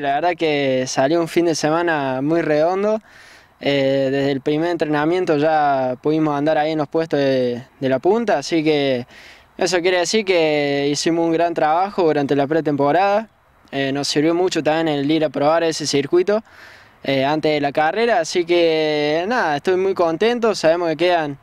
La verdad que salió un fin de semana muy redondo. Eh, desde el primer entrenamiento ya pudimos andar ahí en los puestos de, la punta, así que eso quiere decir que hicimos un gran trabajo durante la pretemporada. Eh, nos sirvió mucho también el ir a probar ese circuito eh, antes de la carrera, así que nada, estoy muy contento. Sabemos que quedan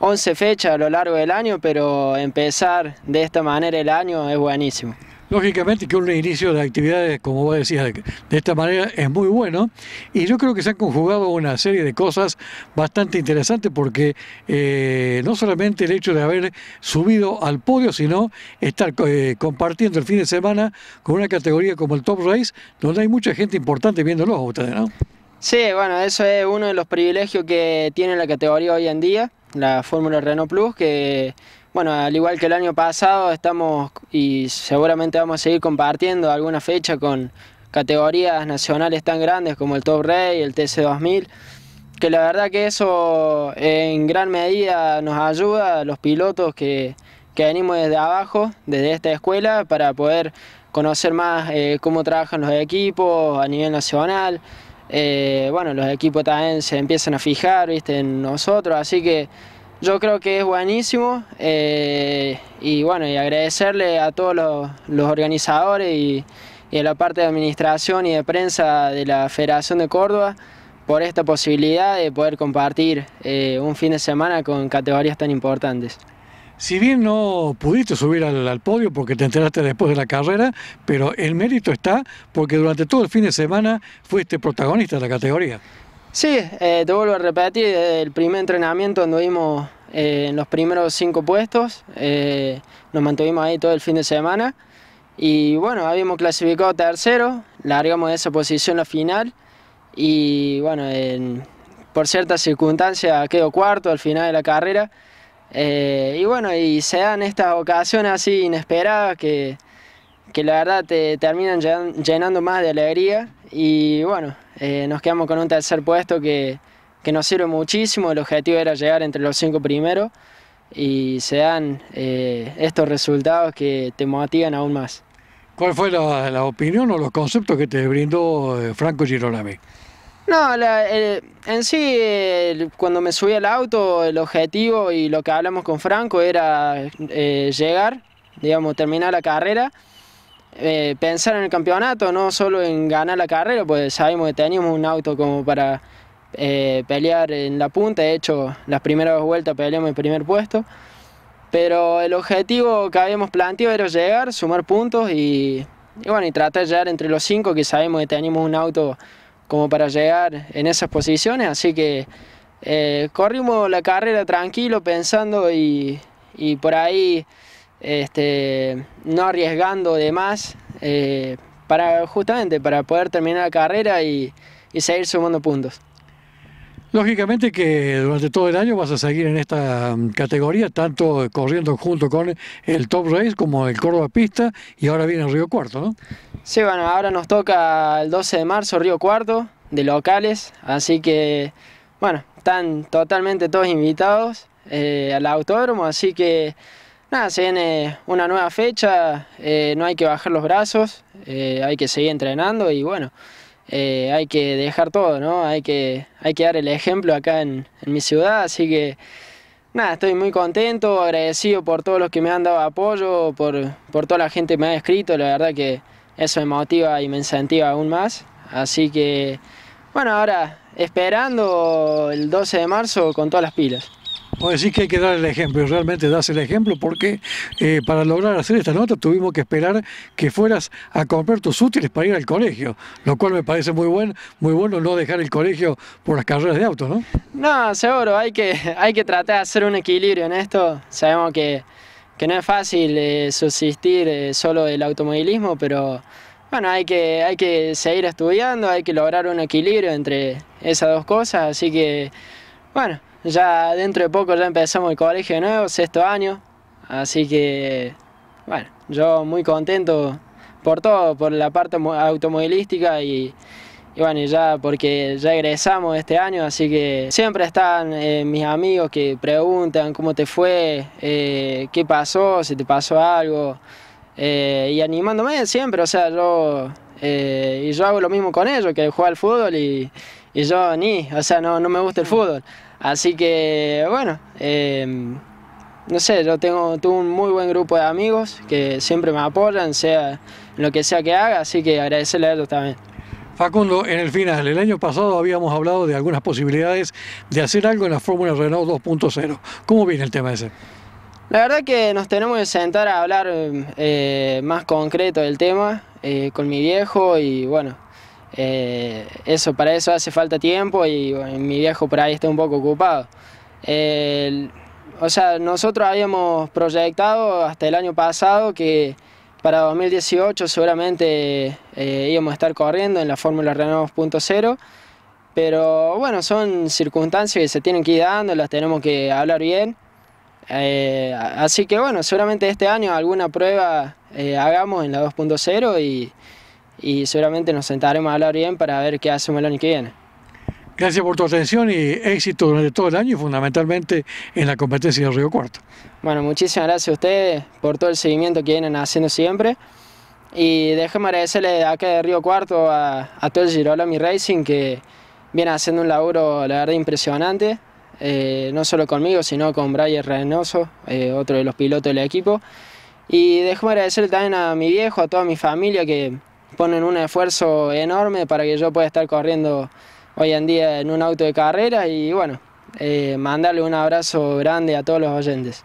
11 fechas a lo largo del año, pero empezar de esta manera el año es buenísimo. Lógicamente que un inicio de actividades, como vos decías, de, esta manera es muy bueno y yo creo que se han conjugado una serie de cosas bastante interesantes porque eh, no solamente el hecho de haber subido al podio, sino estar eh, compartiendo el fin de semana con una categoría como el Top Race, donde hay mucha gente importante viéndolo a ustedes, ¿no? Sí, bueno, eso es uno de los privilegios que tiene la categoría hoy en día la Fórmula Renault Plus, que bueno, al igual que el año pasado, estamos y seguramente vamos a seguir compartiendo alguna fecha con categorías nacionales tan grandes como el Top Rey, el TC2000, que la verdad que eso en gran medida nos ayuda a los pilotos que, venimos desde abajo, desde esta escuela, para poder conocer más eh, cómo trabajan los equipos a nivel nacional, eh, bueno, los equipos también se empiezan a fijar ¿viste? en nosotros, así que yo creo que es buenísimo eh, y bueno, y agradecerle a todos los, organizadores y, a la parte de administración y de prensa de la Federación de Córdoba por esta posibilidad de poder compartir eh, un fin de semana con categorías tan importantes si bien no pudiste subir al, podio porque te enteraste después de la carrera, pero el mérito está porque durante todo el fin de semana fuiste protagonista de la categoría. Sí, eh, te vuelvo a repetir, el primer entrenamiento anduvimos eh, en los primeros cinco puestos, eh, nos mantuvimos ahí todo el fin de semana y bueno, habíamos clasificado tercero, largamos de esa posición la final y bueno, por ciertas circunstancias quedó cuarto al final de la carrera. Eh, y bueno, y se dan estas ocasiones así inesperadas que, que la verdad te terminan llenando más de alegría. Y bueno, eh, nos quedamos con un tercer puesto que, que, nos sirve muchísimo. El objetivo era llegar entre los cinco primeros y se dan eh, estos resultados que te motivan aún más. ¿Cuál fue la, opinión o los conceptos que te brindó Franco Girolami? No, eh, en sí, cuando me subí al auto, el objetivo y lo que hablamos con Franco era eh, llegar, digamos, terminar la carrera, eh, pensar en el campeonato, no solo en ganar la carrera, pues sabemos que teníamos un auto como para pelear en la punta, de hecho, las primeras vueltas peleamos el primer puesto, pero el objetivo que habíamos planteado era llegar, sumar puntos y, bueno, y tratar de llegar entre los cinco, que sabemos que teníamos un auto como para llegar en esas posiciones, así que eh, corrimos la carrera tranquilo, pensando y, por ahí este, no arriesgando de más, eh, para, justamente para poder terminar la carrera y, y seguir sumando puntos. Lógicamente que durante todo el año vas a seguir en esta mm, categoría, tanto corriendo junto con el Top Race como el Córdoba Pista y ahora viene el Río Cuarto, ¿no? Sí, bueno, ahora nos toca el 12 de marzo Río Cuarto, de locales, así que, bueno, están totalmente todos invitados eh, al autódromo, así que, nada, se viene una nueva fecha, eh, no hay que bajar los brazos, eh, hay que seguir entrenando y, bueno, hay que dejar todo, ¿no? Hay que, hay que dar el ejemplo acá en, mi ciudad, así que nada, estoy muy contento, agradecido por todos los que me han dado apoyo, por, por toda la gente que me ha escrito, la verdad que eso me motiva y me incentiva aún más. Así que, bueno, ahora esperando el 12 de marzo con todas las pilas. Vos decís que hay que dar el ejemplo, realmente das el ejemplo porque eh, para lograr hacer esta nota tuvimos que esperar que fueras a comprar tus útiles para ir al colegio, lo cual me parece muy bueno, muy bueno no dejar el colegio por las carreras de auto, ¿no? No, seguro, hay que, hay que tratar de hacer un equilibrio en esto. Sabemos que que no es fácil eh, subsistir eh, solo del automovilismo, pero bueno, hay que, hay que seguir estudiando, hay que lograr un equilibrio entre esas dos cosas, así que bueno, ya dentro de poco ya empezamos el colegio de nuevo, sexto año, así que bueno, yo muy contento por todo, por la parte automovilística y y bueno, ya porque ya este año, así que siempre están eh, mis amigos que preguntan cómo te fue, eh, qué pasó, si te pasó algo, eh, y animándome siempre, o sea, yo, y yo hago lo mismo con ellos, que juega al fútbol y, yo ni, o sea, no, no me gusta el fútbol. Así que, bueno, em, no sé, yo tengo, un muy buen grupo de amigos que siempre me apoyan, sea lo que sea que haga, así que agradecerle a ellos también. Facundo, en el final, el año pasado habíamos hablado de algunas posibilidades de hacer algo en la Fórmula Renault 2.0. ¿Cómo viene el tema ese? La verdad que nos tenemos que sentar a hablar eh, más concreto del tema eh, con mi viejo y bueno, eh, eso para eso hace falta tiempo y mi viejo por ahí está un poco ocupado. o sea, nosotros habíamos proyectado hasta el año pasado que para 2018 seguramente eh, íbamos a estar corriendo en la Fórmula Renault 2.0, pero bueno, son circunstancias que se tienen que ir dando, las tenemos que hablar bien. Eh, así que bueno, seguramente este año alguna prueba eh, hagamos en la 2.0 y, y seguramente nos sentaremos a hablar bien para ver qué hacemos el año que viene. Gracias por tu atención y éxito durante todo el año y fundamentalmente en la competencia de Río Cuarto. Bueno, muchísimas gracias a ustedes por todo el seguimiento que vienen haciendo siempre. Y déjame agradecerle acá de Río Cuarto a, todo el Girolami Racing que viene haciendo un laburo, la verdad, impresionante. Eh, no solo conmigo, sino con Brian Reynoso, eh, otro de los pilotos del equipo. Y déjame agradecerle también a mi viejo, a toda mi familia que ponen un esfuerzo enorme para que yo pueda estar corriendo hoy en día en un auto de carrera y bueno, eh, mandarle un abrazo grande a todos los oyentes.